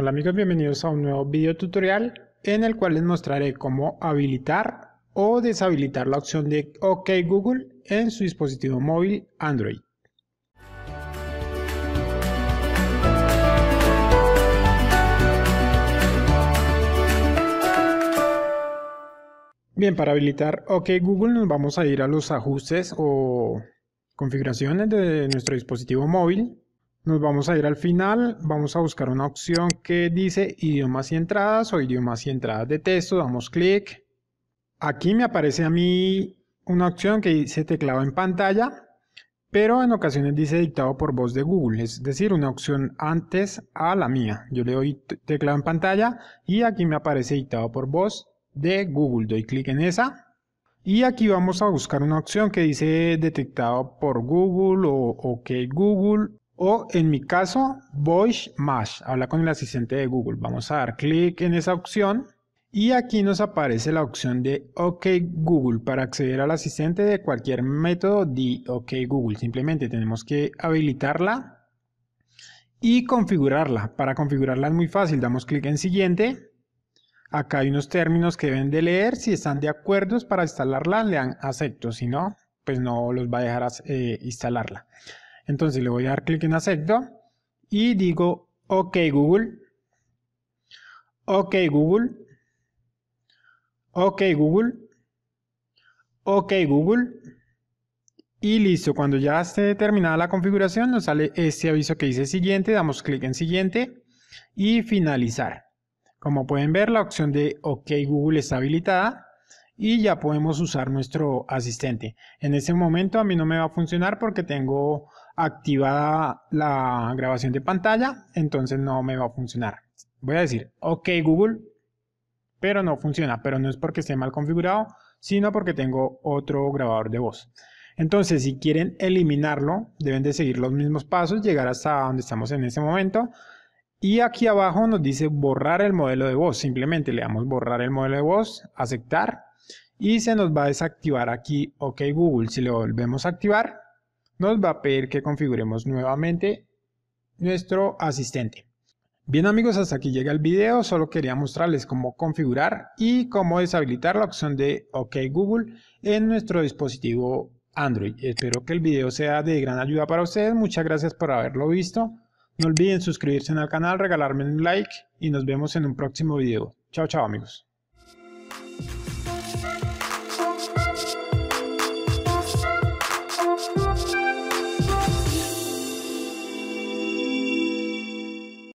Hola amigos, bienvenidos a un nuevo video tutorial en el cual les mostraré cómo habilitar o deshabilitar la opción de OK Google en su dispositivo móvil Android. Bien, para habilitar OK Google nos vamos a ir a los ajustes o configuraciones de nuestro dispositivo móvil nos vamos a ir al final, vamos a buscar una opción que dice idiomas y entradas o idiomas y entradas de texto, damos clic. Aquí me aparece a mí una opción que dice teclado en pantalla, pero en ocasiones dice dictado por voz de Google, es decir, una opción antes a la mía. Yo le doy teclado en pantalla y aquí me aparece dictado por voz de Google, doy clic en esa. Y aquí vamos a buscar una opción que dice detectado por Google o OK Google o en mi caso, Voice Mash. Habla con el asistente de Google. Vamos a dar clic en esa opción. Y aquí nos aparece la opción de OK Google para acceder al asistente de cualquier método de OK Google. Simplemente tenemos que habilitarla y configurarla. Para configurarla es muy fácil, damos clic en siguiente. Acá hay unos términos que deben de leer, si están de acuerdo para instalarla le dan acepto, si no, pues no los va a dejar eh, instalarla. Entonces le voy a dar clic en acepto y digo OK Google. OK Google. OK Google. OK Google. Y listo, cuando ya esté terminada la configuración nos sale este aviso que dice siguiente, damos clic en siguiente y finalizar. Como pueden ver la opción de OK Google está habilitada y ya podemos usar nuestro asistente. En ese momento a mí no me va a funcionar porque tengo activada la grabación de pantalla, entonces no me va a funcionar. Voy a decir, ok Google, pero no funciona, pero no es porque esté mal configurado, sino porque tengo otro grabador de voz. Entonces, si quieren eliminarlo, deben de seguir los mismos pasos, llegar hasta donde estamos en ese momento. Y aquí abajo nos dice borrar el modelo de voz. Simplemente le damos borrar el modelo de voz, aceptar. Y se nos va a desactivar aquí OK Google. Si le volvemos a activar, nos va a pedir que configuremos nuevamente nuestro asistente. Bien amigos, hasta aquí llega el video, solo quería mostrarles cómo configurar y cómo deshabilitar la opción de OK Google en nuestro dispositivo Android. Espero que el video sea de gran ayuda para ustedes, muchas gracias por haberlo visto. No olviden suscribirse al canal, regalarme un like y nos vemos en un próximo video. Chao, chao amigos.